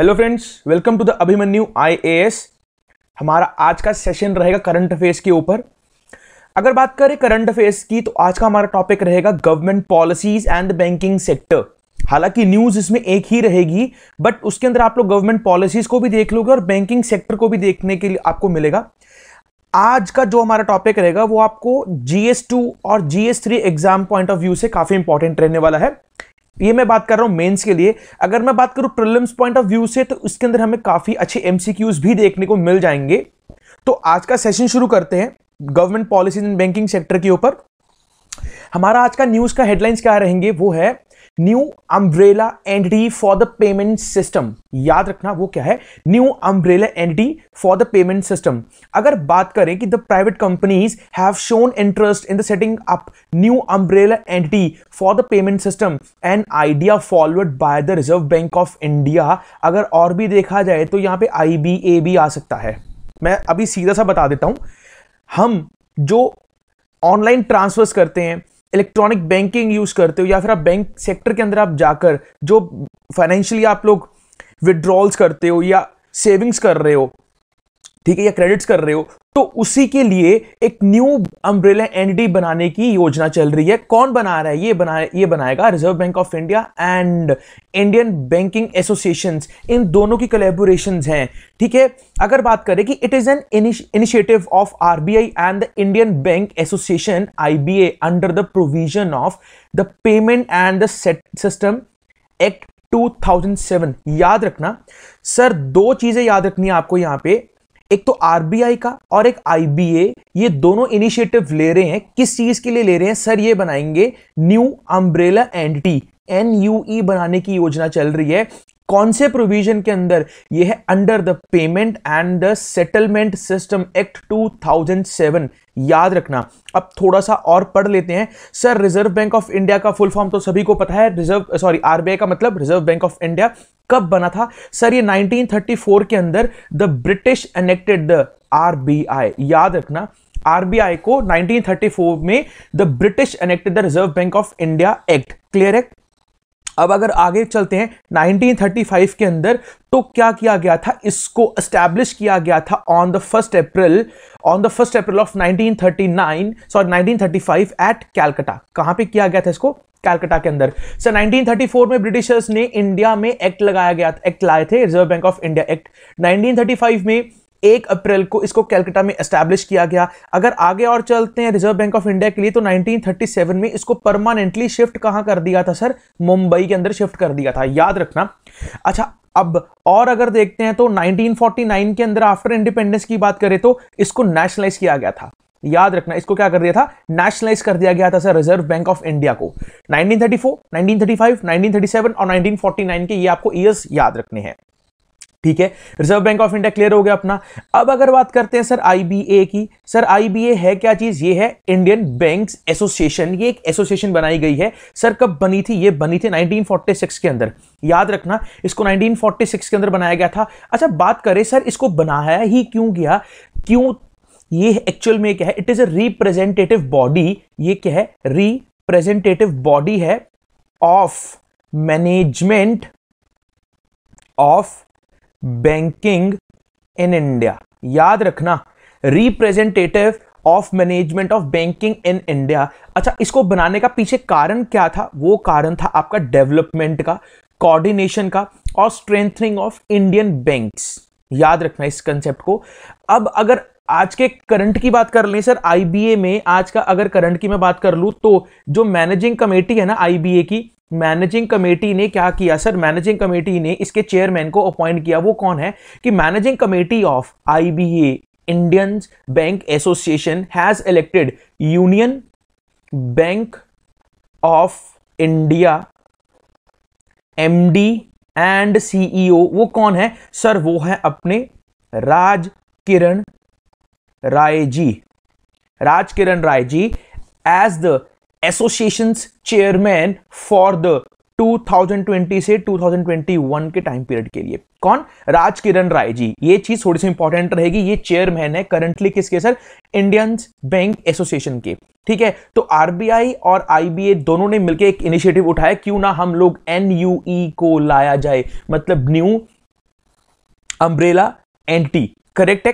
hello friends welcome to the Abhimanyu IAS हमारा आज का सेशन रहेगा करंट अफेयर्स के ऊपर अगर बात करें करंट अफेयर्स की तो आज का हमारा टॉपिक रहेगा government policies and banking sector हालांकि न्यूज इसमें एक ही रहेगी बट उसके अंदर आप लोग गवर्नमेंट पॉलिसीज को भी देख लोगे और बैंकिंग सेक्टर को भी देखने के लिए आपको मिलेगा आज का जो हमारा टॉपिक रहेगा वो आपको जीएस टू और GS three exam point of view से काफी इंपॉर्टेंट रहने वाला है ये मैं बात कर रहा हूँ मेंस के लिए अगर मैं बात करूँ प्रिलिम्स पॉइंट ऑफ व्यू से तो उसके अंदर हमें काफ़ी अच्छे एमसीक्यूज भी देखने को मिल जाएंगे तो आज का सेशन शुरू करते हैं government policies in banking sector के ऊपर हमारा आज का न्यूज़ का हेडलाइंस क्या रहेंगे वो है new umbrella entity for the payment system याद रखना वो क्या है new umbrella entity for the payment system अगर बात करें कि the private companies have shown interest in the setting up new umbrella entity for the payment system an idea forward by the Reserve Bank of India अगर और भी देखा जाए तो यहाँ पे आई बी ए भी आ सकता है मैं अभी सीधा सा बता देता हूँ हम जो ऑनलाइन ट्रांसफर्स करते हैं इलेक्ट्रॉनिक बैंकिंग यूज करते हो या फिर आप बैंक सेक्टर के अंदर आप जाकर जो फाइनेंशियली आप लोग विड्रॉल्स करते हो या सेविंग्स कर रहे हो ठीक है या क्रेडिट्स कर रहे हो तो उसी के लिए एक न्यू अम्ब्रेला एनडी बनाने की योजना चल रही है कौन बना रहा है ये बना ये बनाएगा Reserve Bank of India and Indian Banking Association इन दोनों की कलेबोरेशन हैं ठीक है अगर बात करें कि it is an initiative of RBI and the Indian Bank Association IBA under the provision of the payment and the system act 2007 याद रखना सर दो चीजें याद रखनी है आपको यहां पे एक तो आरबीआई का और एक आईबीए ये दोनों इनिशिएटिव ले रहे हैं किस चीज के लिए ले रहे हैं सर ये बनाएंगे new umbrella entity NUE e बनाने की योजना चल रही है कौन से प्रोविजन के अंदर यह है under the payment and the settlement system act 2007 याद रखना अब थोड़ा सा और पढ़ लेते हैं sir Reserve Bank of India का फुल फॉर्म तो सभी को पता है रिजर्व सॉरी आरबीआई का मतलब रिजर्व बैंक ऑफ इंडिया कब बना था सर ये 1934 के अंदर the British enacted the RBI याद रखना आरबीआई को 1934 में the British enacted the Reserve Bank of India act clear act अब अगर आगे चलते हैं 1935 के अंदर तो क्या किया गया था इसको एस्टैब्लिश किया गया था on the first April on the first April of 1939 sorry 1935 at Calcutta कहाँ पे किया गया था इसको कैलकटा के अंदर सर so, 1934 में ब्रिटिशर्स ने इंडिया में एक्ट लगाया गया एक्ट लाए थे Reserve Bank of India act 1935 में एक अप्रैल को इसको कैलकटा में एस्टैब्लिश किया गया अगर आगे और चलते हैं रिजर्व बैंक ऑफ इंडिया के लिए तो 1937 में इसको परमानेंटली शिफ्ट कहां कर दिया था सर मुंबई के अंदर शिफ्ट कर दिया था याद रखना अच्छा अब और अगर देखते हैं तो 1949 के अंदर आफ्टर इंडिपेंडेंस की बात करें तो इसको नेशनलाइज किया गया था याद रखना इसको क्या कर दिया था नेशनलाइज कर दिया गया था sir Reserve Bank of India को 1934, 1935, 1937 और 1949 के ये आपको ईयर्स याद रखने हैं ठीक है Reserve Bank of India clear हो गया अपना अब अगर बात करते हैं सर आईबीए की सर आईबीए है क्या चीज ये है इंडियन बैंक्स एसोसिएशन ये एक एसोसिएशन बनाई गई है सर कब बनी थी ये बनी थी 1946 के अंदर याद रखना इसको 1946 के अंदर बनाया गया था अच्छा बात करें सर इसको बनाया ही क्यों गया क्यों ये एक्चुअल में क्या है it is a representative body ये क्या है रिप्रेजेंटेटिव बॉडी है of management of banking in India याद रखना representative of management of banking in India अच्छा इसको बनाने का पीछे कारण क्या था वो कारण था आपका डेवलपमेंट का कोऑर्डिनेशन का और स्ट्रेंथनिंग ऑफ इंडियन बैंक्स याद रखना इस कंसेप्ट को अब अगर आज के करंट की बात कर लें सर आईबीए में आज का अगर करंट की मैं बात कर लूँ तो जो मैनेजिंग कमेटी है ना आईबीए की मैनेजिंग कमेटी ने क्या किया सर मैनेजिंग कमेटी ने इसके चेयरमैन को अपॉइंट किया वो कौन है कि managing committee of IBA Indian Bank Association has elected Union Bank of India MD and CEO वो कौन है सर वो है अपने Raj Kiran Rai ji Raj Kiran Rai ji as the association's chairman for the 2020 से 2021 के टाइम पीरियड के लिए कौन राज किरण राय जी ये चीज थोड़ी सी इंपॉर्टेंट रहेगी ये चेयरमैन है करंटली किसके सर इंडियन बैंक एसोसिएशन के ठीक है तो आरबीआई और आईबीए दोनों ने मिलकर एक इनिशिएटिव उठाया क्यों ना हम लोग एनयूई e को लाया जाए मतलब न्यू अम्ब्रेला एंटी करेक्ट है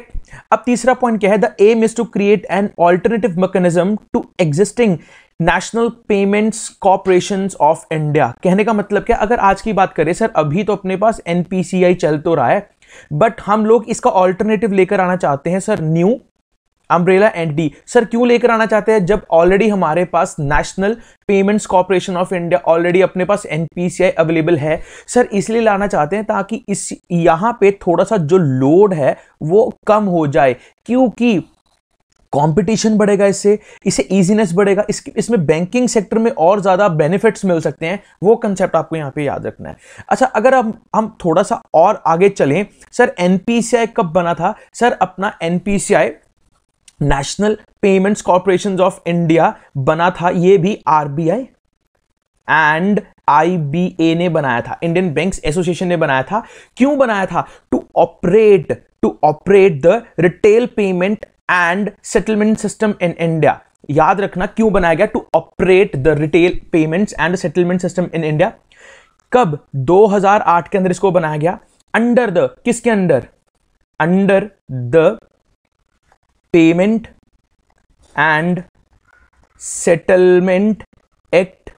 अब तीसरा पॉइंट क्या है the aim is to create an alternative mechanism to existing National Payments Corporation of India कहने का मतलब क्या अगर आज की बात करें सर अभी तो अपने पास एनपीसीआई चल तो रहा है बट हम लोग इसका ऑल्टरनेटिव लेकर आना चाहते हैं sir new umbrella D sir क्यों लेकर आना चाहते हैं जब ऑलरेडी हमारे पास National Payments Corporation of India already अपने पास एनपीसीआई अवेलेबल है सर इसलिए लाना चाहते हैं ताकि इस यहाँ पे थोड़ा सा जो लोड है वो कम हो जाए क्योंकि कंपटीशन बढ़ेगा इससे इसे इजीनेस बढ़ेगा इस, इसमें बैंकिंग सेक्टर में और ज़्यादा बेनिफिट्स मिल सकते हैं वो कंसेप्ट आपको यहाँ पे याद रखना है अच्छा अगर हम हम थोड़ा सा और आगे चलें सर एन कब बना था सर अपना an National Payments Corporation of India बना था ये भी आर एंड आई ने बनाया था इंडियन बैंक्स एसोसिएशन ने बनाया था क्यों बनाया था to operate to operate the retail payment and settlement system in India याद रखना क्यों बनाया गया to operate the retail payments and settlement system in India कब 2008 के अंदर इसको बनाया गया अंडर द किसके under under the payment and settlement act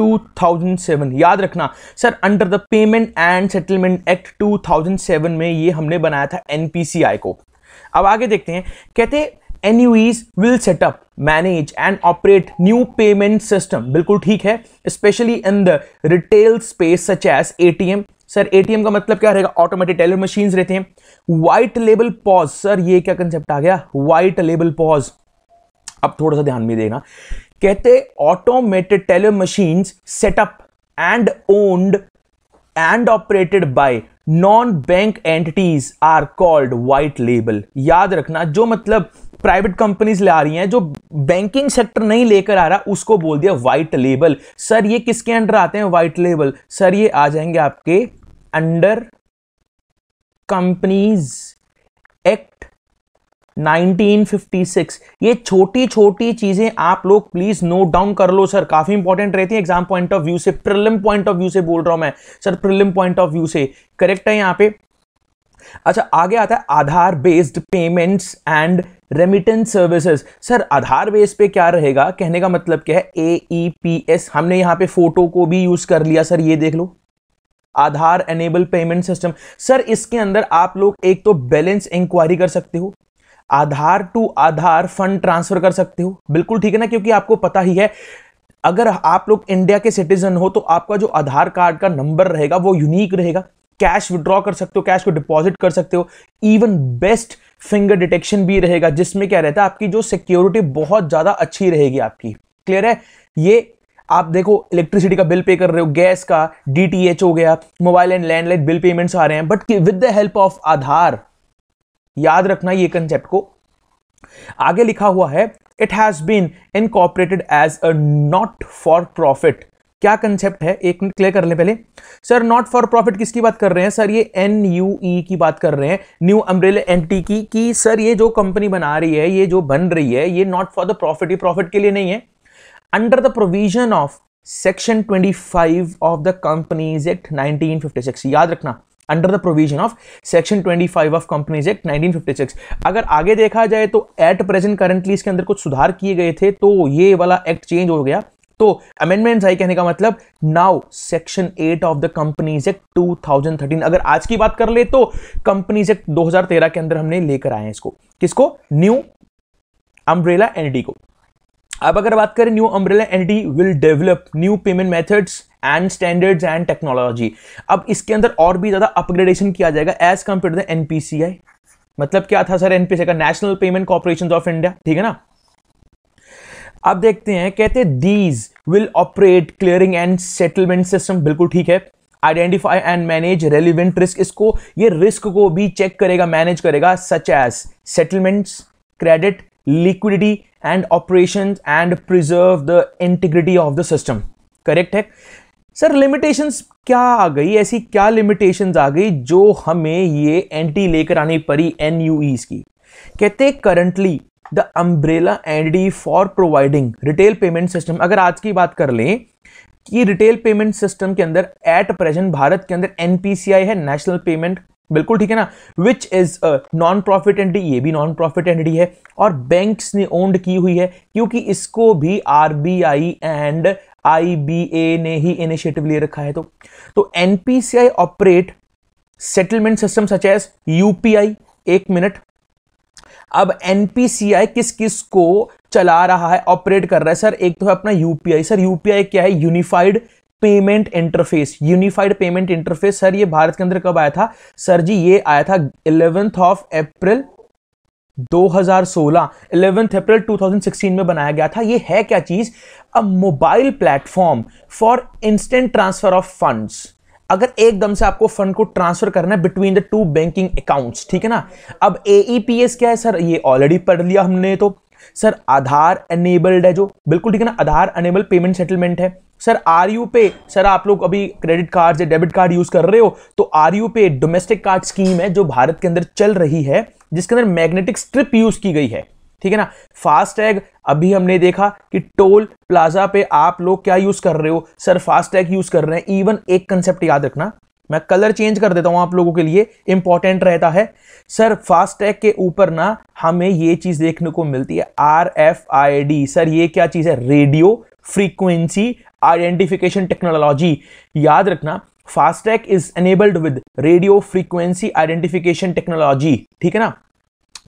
2007 याद रखना sir under the payment and settlement act 2007 में ये हमने बनाया था एनपीसीआई को अब आगे देखते हैं कहते NUEs will set up manage and operate new payment system बिल्कुल ठीक है specially in the retail space such as ATM sir ATM का मतलब क्या रहेगा ऑटोमेटिक टेलर मशीन रहते हैं वाइट लेबल पॉज सर ये क्या कंसेप्ट आ गया वाइट लेबल पॉज अब थोड़ा सा ध्यान में देना कहते automated teller machine set up and owned and operated by non bank entities are called white label याद रखना जो मतलब प्राइवेट कंपनीज ले आ रही हैं जो बैंकिंग सेक्टर नहीं लेकर आ रहा उसको बोल दिया वाइट लेबल सर ये किसके अंडर आते हैं वाइट लेबल सर ये आ जाएंगे आपके अंडर कंपनीज एक्ट 1956 ये छोटी छोटी चीजें आप लोग प्लीज नोट डाउन कर लो सर काफी इंपॉर्टेंट रहती है एग्जाम पॉइंट ऑफ व्यू से प्रिलिम पॉइंट ऑफ व्यू से बोल रहा हूं मैं sir prelim point of view से करेक्ट है यहां पे अच्छा आगे आता है Aadhaar based payments and remittance services sir Aadhaar base पे क्या रहेगा कहने का मतलब क्या है ए ई पी एस हमने यहां पे फोटो को भी यूज कर लिया सर ये देख लो Aadhaar enable payment system sir इसके अंदर आप लोग एक तो बैलेंस इंक्वायरी कर सकते हो Aadhaar to Aadhaar fund transfer कर सकते हो बिल्कुल ठीक है ना क्योंकि आपको पता ही है अगर आप लोग इंडिया के सिटीजन हो तो आपका जो आधार कार्ड का नंबर रहेगा वो यूनिक रहेगा कैश विड्रॉ कर सकते हो कैश को डिपॉजिट कर सकते हो इवन बेस्ट फिंगर डिटेक्शन भी रहेगा जिसमें क्या रहता है आपकी जो सिक्योरिटी बहुत ज़्यादा अच्छी रहेगी आपकी क्लियर है ये आप देखो इलेक्ट्रिसिटी का बिल पे कर रहे हो गैस का डीटीएच हो गया mobile and landline bill payments आ रहे हैं but with the help of Aadhaar याद रखना ये कंसेप्ट को आगे लिखा हुआ है it has been incorporated as a not for profit क्या कंसेप्ट है एक मिनट क्लियर कर ले पहले सर नॉट फॉर प्रॉफिट किसकी बात कर रहे हैं सर ये एन यू ई की बात कर रहे हैं न्यू अम्ब्रेला एंटी की कि सर ये जो कंपनी बना रही है ये जो बन रही है ये नॉट फॉर द प्रॉफिट ये प्रॉफिट के लिए नहीं है under the provision of section 25 of the companies act 1956 याद रखना under the provision of section 25 of companies act 1956 अगर आगे देखा जाए तो एट प्रेजेंट करंटली इसके अंदर कुछ सुधार किए गए थे तो ये वाला एक्ट चेंज हो गया तो अमेंडमेंट्स आई कहने का मतलब now section 8 of the companies act 2013 अगर आज की बात कर ले तो कंपनीज एक्ट 2013 के अंदर हमने लेकर आए हैं इसको किसको न्यू अम्ब्रेला एनडी को अब अगर बात करें new umbrella entity will develop new payment methods and standards and technology अब इसके अंदर और भी ज़्यादा अपग्रेडेशन किया जाएगा एज कम्पेयर टू द आई मतलब क्या था सर एनपीसीआई का National Payment Corporation of India ठीक है ना अब देखते हैं कहते these will operate clearing and settlement system बिल्कुल ठीक है identify and manage relevant risk इसको ये रिस्क को भी चेक करेगा मैनेज करेगा such as settlements credit liquidity and operation and preserve the integrity of the system correct है सर लिमिटेशंस क्या आ गई ऐसी क्या लिमिटेशंस आ गई जो हमें ये एंटी लेकर आनी पड़ी एन की कहते currently the umbrella entity for providing retail payment system अगर आज की बात कर लें कि रिटेल पेमेंट सिस्टम के अंदर एट प्रेजेंट भारत के अंदर एनपीसीआई है नेशनल पेमेंट बिल्कुल ठीक है ना विच इज नॉन प्रॉफिट एंडी ये भी नॉन प्रॉफिट एंडी है और बैंक्स ने ओन्ड की हुई है क्योंकि इसको भी आरबीआई एंड आईबीए ने ही इनिशिएटिव ले रखा है तो तो NPCI operate settlement system such as UPI एक मिनट अब एनपीसीआई किस किस को चला रहा है ऑपरेट कर रहा है सर एक तो है अपना यूपीआई सर यूपीआई क्या है unified payment interface unified payment interface sir ये भारत के अंदर कब आया था सर जी ये आया था इलेवेंथ ऑफ अप्रैल 2016 11 अप्रैल 2016 में बनाया गया था ये है क्या चीज a mobile platform for instant transfer of funds अगर एकदम से आपको फंड को ट्रांसफर करना है between the two banking accounts ठीक है ना अब एईपीएस e क्या है सर ये ऑलरेडी पढ़ लिया हमने तो सर आधार एनेबल्ड है जो बिल्कुल ठीक है ना आधार अनेबल पेमेंट सेटलमेंट है sir RuPay sir आप लोग अभी क्रेडिट कार्ड या डेबिट कार्ड यूज कर रहे हो तो RuPay domestic card scheme है जो भारत के अंदर चल रही है जिसके अंदर मैग्नेटिक स्ट्रिप यूज की गई है ठीक है ना फास्टैग अभी हमने देखा कि टोल प्लाजा पे आप लोग क्या यूज कर रहे हो सर फास्टैग यूज कर रहे हैं इवन एक कंसेप्ट याद रखना मैं कलर चेंज कर देता हूं आप लोगों के लिए इंपॉर्टेंट रहता है सर फास्टैग के ऊपर ना हमें ये चीज़ देखने को मिलती है R F I D sir ये क्या चीज़ है रेडियो फ्रीक्वेंसी आइडेंटिफिकेशन टेक्नोलॉजी याद रखना FASTag is enabled with radio frequency identification technology ठीक है ना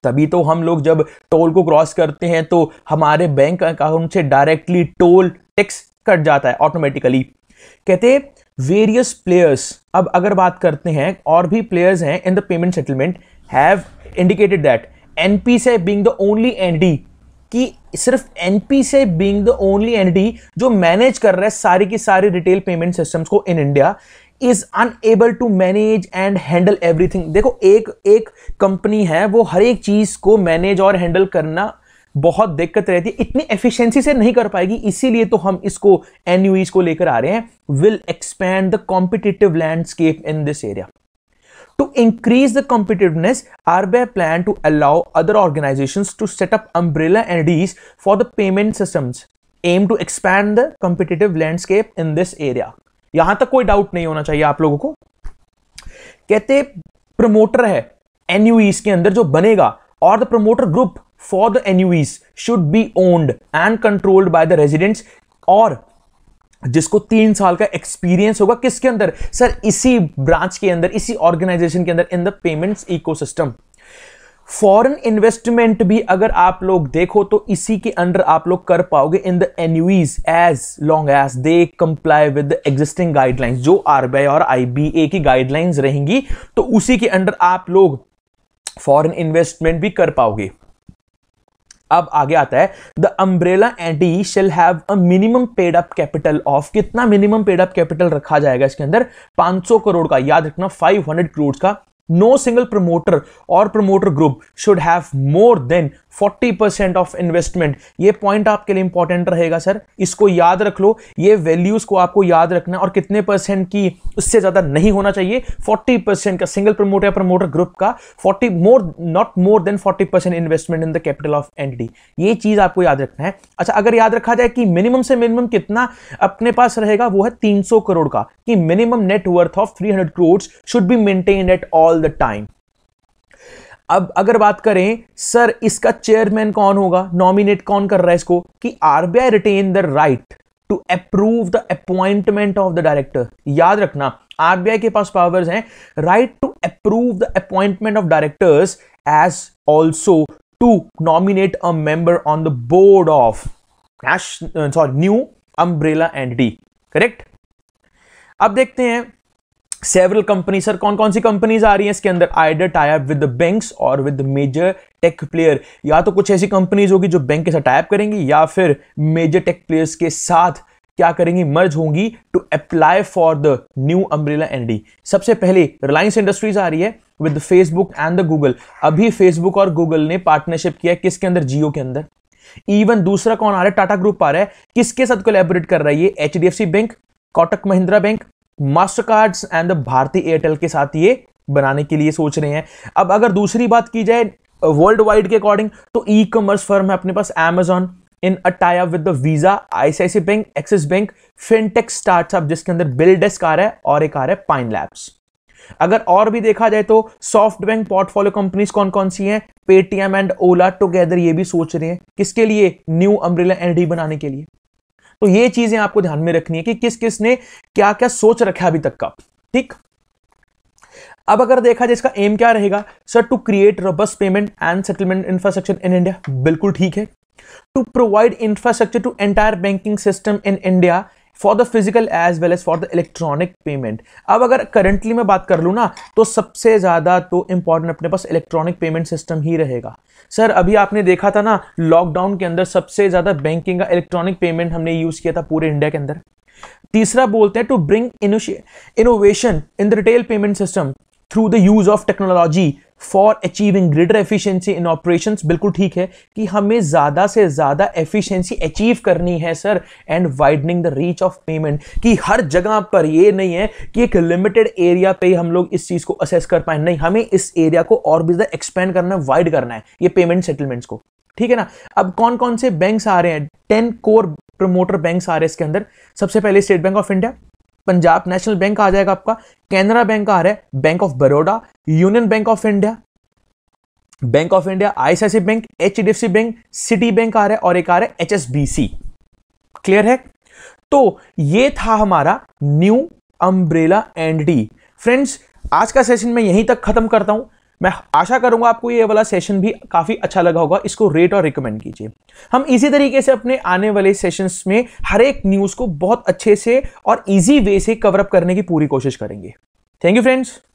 तभी तो हम लोग जब टोल को क्रॉस करते हैं तो हमारे बैंक अकाउंट से डायरेक्टली टोल टैक्स कट जाता है ऑटोमेटिकली कहते वेरियस प्लेयर्स अब अगर बात करते हैं और भी प्लेयर्स हैं in the payment settlement have indicated that N P C being the only entity कि सिर्फ N P C being the only entity जो मैनेज कर रहा है सारी की सारी रिटेल पेमेंट सिस्टम्स को in India is unable to manage and handle everything देखो एक एक कंपनी है वो हर एक चीज को मैनेज और हैंडल करना बहुत दिक्कत रहती है इतनी एफिशिएंसी से नहीं कर पाएगी इसीलिए तो हम इसको एनयूईज को लेकर आ रहे हैं will expand the competitive landscape in this area to increase the competitiveness RBI plan to allow other organizations to set up umbrella entities for the payment systems aim to expand the competitive landscape in this area यहां तक कोई doubt नहीं होना चाहिए आप लोगों को कहते प्रमोटर है एनयूईस के अंदर जो बनेगा और the promoter group for the NUEs should be owned and controlled by the residents और जिसको तीन साल का एक्सपीरियंस होगा किसके अंदर सर इसी ब्रांच के अंदर इसी ऑर्गेनाइजेशन के अंदर in the payments ecosystem foreign investment भी अगर आप लोग देखो तो इसी के अंडर आप लोग कर पाओगे in the NUEs as long as they comply with the existing guidelines जो आरबीआई और आईबीए की गाइडलाइंस रहेंगी तो उसी के अंडर आप लोग फॉरेन इन्वेस्टमेंट भी कर पाओगे अब आगे आता है the umbrella entity shall have a minimum paid up capital of कितना मिनिमम पेड अप कैपिटल रखा जाएगा इसके अंदर 500 करोड़ का याद रखना 500 करोड़ का नो सिंगल प्रमोटर और promoter group should have more than 40% percent of investment ये पॉइंट आपके लिए इंपॉर्टेंट रहेगा सर इसको याद रख लो ये वैल्यूज को आपको याद रखना और कितने परसेंट की उससे ज्यादा नहीं होना चाहिए 40% परसेंट का सिंगल प्रमोटर या प्रमोटर ग्रुप का 40 more not more than 40% percent investment in the capital of entity ये चीज आपको याद रखना है अच्छा अगर याद रखा जाए कि मिनिमम से मिनिमम कितना अपने पास रहेगा वो है तीन करोड़ का कि minimum net worth of 300 crore should be maintain at all the time अब अगर बात करें सर इसका चेयरमैन कौन होगा नॉमिनेट कौन कर रहा है इसको कि RBI retain the right to approve the appointment of the director याद रखना आरबीआई के पास पावर्स हैं right to approve the appointment of directors as also to nominate a member on the board of sorry new umbrella entity correct अब देखते हैं several company sir कौन कौन सी कंपनीज आ रही हैं इसके अंदर आइडर टाइप विद बैंक्स और विद मेजर टेक प्लेयर या तो कुछ ऐसी कंपनीज होगी जो बैंक के साथ टाइप करेंगी या फिर मेजर टेक प्लेयर्स के साथ क्या करेंगी मर्ज होंगी to apply for the new umbrella entity सबसे पहले रिलायंस इंडस्ट्रीज आ रही है with Facebook and the Google अभी फेसबुक और गूगल ने पार्टनरशिप किया किसके अंदर जियो के अंदर इवन दूसरा कौन आ रहा है टाटा ग्रुप आ रहा है किसके साथ कोलेबोरेट कर रहा है F H bank Kotak Mahindra bank Mastercard and Bharti Airtel के साथ ये बनाने के लिए सोच रहे हैं अब अगर दूसरी बात की जाए वर्ल्ड uh, वाइड के अकॉर्डिंग तो ई कॉमर्स फर्म है अपने पास Amazon in a with the Visa ICICI bank Axis bank fintech startup जिसके अंदर बिल्डेस्क आ रहा है और एक आ रहा है पाइन लैब्स अगर और भी देखा जाए तो सॉफ्ट बैंक पोर्टफोलियो कंपनीज कौन कौन सी हैं पेटीएम एंड ओला टुगेदर ये भी सोच रहे हैं किसके लिए न्यू अम्ब्रेला एनडी बनाने के लिए तो ये चीजें आपको ध्यान में रखनी है कि किस किस ने क्या क्या सोच रखा है अभी तक का ठीक अब अगर देखा जाए इसका एम क्या रहेगा sir to create robust payment and settlement infrastructure in India बिल्कुल ठीक है to provide infrastructure to entire banking system in India for the physical as well as for the electronic payment अब अगर करंटली मैं बात कर लूँ ना तो सबसे ज़्यादा तो इम्पॉर्टेंट अपने पास इलेक्ट्रॉनिक पेमेंट सिस्टम ही रहेगा सर अभी आपने देखा था ना लॉकडाउन के अंदर सबसे ज़्यादा बैंकिंग का इलेक्ट्रॉनिक पेमेंट हमने यूज़ किया था पूरे इंडिया के अंदर तीसरा बोलते हैं to bring innovation in the retail payment system through the use of technology for achieving greater efficiency in operation बिल्कुल ठीक है कि हमें ज़्यादा से ज़्यादा एफिशियंसी अचीव करनी है sir and widening the reach of payment कि हर जगह पर यह नहीं है कि एक लिमिटेड एरिया पे हम लोग इस चीज़ को असेस कर पाए नहीं हमें इस एरिया को और भी ज़्यादा एक्सपेंड करना है वाइड करना है ये पेमेंट सेटलमेंट्स को ठीक है ना अब कौन कौन से बैंक आ रहे हैं टेन कोर प्रोमोटर बैंक आ रहे हैं इसके अंदर सबसे पहले State Bank of India Punjab National Bank आ जाएगा आपका कैनरा बैंक आ रहा है Bank of Baroda Union Bank of India Bank of India ICICI Bank H Bank Citi Bank आ रहा है और एक आ रहा है एच क्लियर है तो ये था हमारा new umbrella entity friends आज का सेशन मैं यहीं तक खत्म करता हूं मैं आशा करूंगा आपको ये वाला सेशन भी काफ़ी अच्छा लगा होगा इसको रेट और रिकमेंड कीजिए हम इसी तरीके से अपने आने वाले सेशंस में हर एक न्यूज़ को बहुत अच्छे से और ईजी वे से कवरअप करने की पूरी कोशिश करेंगे थैंक यू फ्रेंड्स